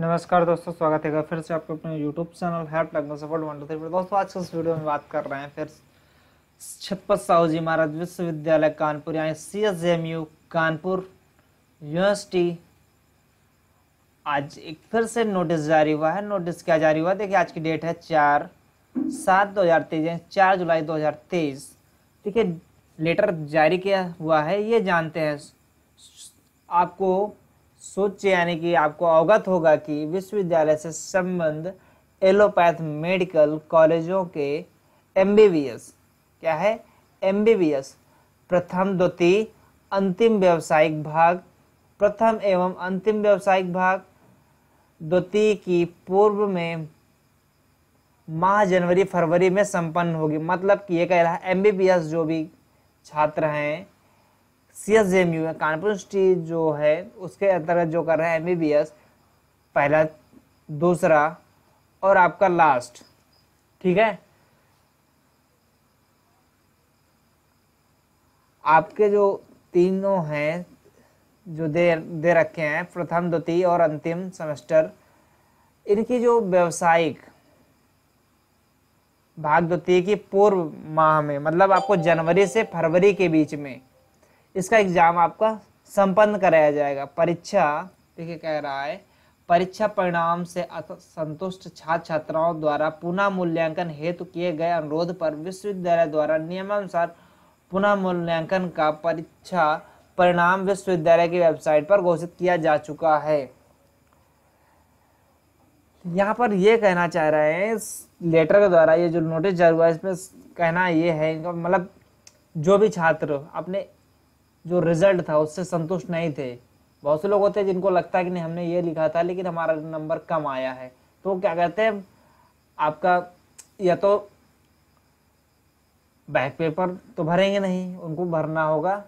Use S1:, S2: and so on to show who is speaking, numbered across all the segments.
S1: नमस्कार दोस्तों स्वागत है फिर से आपके अपने यूट्यूब चैनल हेल्प लगना सपोर्ट वन टू थ्री दोस्तों आज के इस वीडियो में बात कर रहे हैं फिर छप्पत साहू जी महाराज विश्वविद्यालय कानपुर यानी C S M U Kanpur university आज एक फिर से नोटिस जारी हुआ है नोटिस क्या जारी हुआ देखिए आज की डेट है चार सात दो हज़ार तेईस यानी चार जुलाई दो हज़ार तेईस देखिए लेटर जारी किया हुआ है ये जानते हैं आपको सोच यानी कि आपको अवगत होगा कि विश्वविद्यालय से संबंध एलोपैथ मेडिकल कॉलेजों के एम क्या है एम प्रथम द्वितीय अंतिम व्यावसायिक भाग प्रथम एवं अंतिम व्यावसायिक भाग द्वितीय की पूर्व में माह जनवरी फरवरी में संपन्न होगी मतलब कि ये कह रहा है एम जो भी छात्र हैं C S J M U है कानपुर यूनिवर्सिटी जो है उसके अंतर्गत जो कर रहे हैं एम बी बी एस पहला दूसरा और आपका लास्ट ठीक है आपके जो तीनों हैं जो दे दे रखे हैं प्रथम द्वितीय और अंतिम सेमेस्टर इनकी जो व्यावसायिक भाग द्वितीय की पूर्व माह में मतलब आपको जनवरी से फरवरी के बीच में इसका एग्जाम आपका संपन्न कराया जाएगा परीक्षा देखिए कह रहा है परीक्षा परिणाम से संतुष्ट छात्र छात्राओं द्वारा पुनः मूल्यांकन हेतु किए गए अनुरोध पर विश्वविद्यालय द्वारा नियमानुसार पुनः मूल्यांकन का परीक्षा परिणाम विश्वविद्यालय की वेबसाइट पर घोषित किया जा चुका है यहाँ पर ये कहना चाह रहे हैं इस लेटर के द्वारा ये जो नोटिस जारी हुआ है इसमें कहना ये है इनका मतलब जो भी छात्र अपने जो रिजल्ट था उससे संतुष्ट नहीं थे बहुत से लोग होते हैं जिनको लगता है कि नहीं हमने ये लिखा था लेकिन हमारा नंबर कम आया है तो क्या कहते हैं आपका या तो बैक पेपर तो भरेंगे नहीं उनको भरना होगा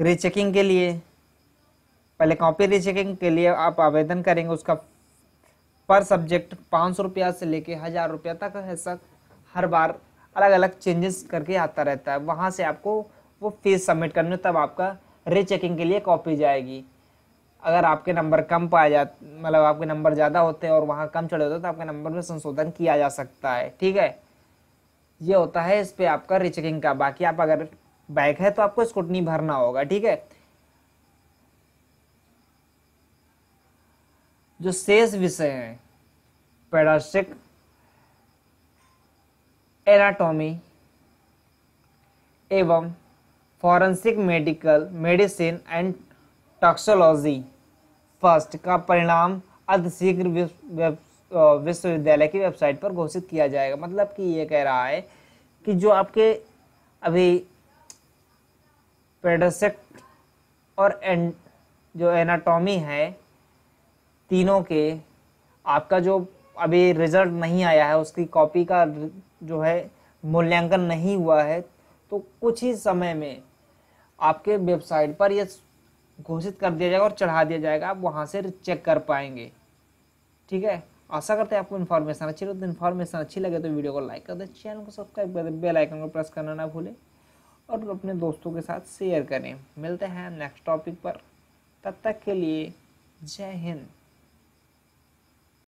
S1: रीचेकिंग के लिए पहले कॉपी रीचेकिंग के लिए आप आवेदन करेंगे उसका पर सब्जेक्ट पाँच सौ रुपया से लेके हज़ार रुपया तक है सर हर बार अलग अलग चेंजेस करके आता रहता है वहाँ से आपको वो फीस सबमिट करनी हो तब आपका रे चेकिंग के लिए कॉपी जाएगी अगर आपके नंबर कम पाए जा मतलब आपके नंबर ज़्यादा होते हैं और वहाँ कम चढ़े होते हैं तो आपके नंबर में संशोधन किया जा सकता है ठीक है ये होता है इस पर आपका रिचेकिंग का बाकी आप अगर बैक है तो आपको स्कूटनी भरना होगा ठीक है जो शेष विषय हैं पैरासिक एनाटॉमी एवं forensic medical medicine and toxicology first का परिणाम अधशीघ्र विश्वविद्यालय की वेबसाइट पर घोषित किया जाएगा मतलब कि ये कह रहा है कि जो आपके अभी पेडोसेक्ट और एन जो एनाटॉमी है तीनों के आपका जो अभी रिजल्ट नहीं आया है उसकी कॉपी का जो है मूल्यांकन नहीं हुआ है तो कुछ ही समय में आपके वेबसाइट पर यह घोषित कर दिया जाएगा और चढ़ा दिया जाएगा आप वहाँ से चेक कर पाएंगे ठीक है आशा करते हैं आपको इन्फॉर्मेशन अच्छी लगे तो इन्फॉर्मेशन अच्छी लगे तो वीडियो को लाइक कर दें चैनल को सब्सक्राइब कर दें बेल आइकन को प्रेस करना ना भूलें और अपने दोस्तों के साथ शेयर करें मिलते हैं नेक्स्ट टॉपिक पर तब तक के लिए जय हिंद